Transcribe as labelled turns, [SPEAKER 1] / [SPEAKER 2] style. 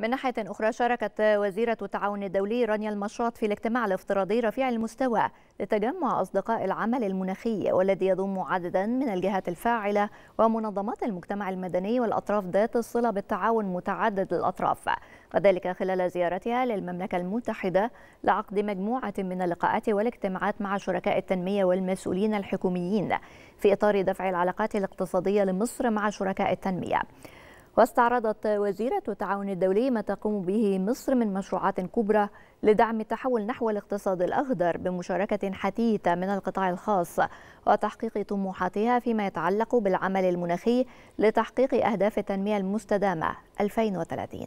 [SPEAKER 1] من ناحية أخرى شاركت وزيرة التعاون الدولي رانيا المشاط في الاجتماع الافتراضي رفيع المستوى لتجمع أصدقاء العمل المناخي والذي يضم عددا من الجهات الفاعلة ومنظمات المجتمع المدني والأطراف ذات الصلة بالتعاون متعدد الأطراف وذلك خلال زيارتها للمملكة المتحدة لعقد مجموعة من اللقاءات والاجتماعات مع شركاء التنمية والمسؤولين الحكوميين في إطار دفع العلاقات الاقتصادية لمصر مع شركاء التنمية واستعرضت وزيرة التعاون الدولي ما تقوم به مصر من مشروعات كبرى لدعم التحول نحو الاقتصاد الأخضر بمشاركة حثيثة من القطاع الخاص وتحقيق طموحاتها فيما يتعلق بالعمل المناخي لتحقيق أهداف التنمية المستدامة 2030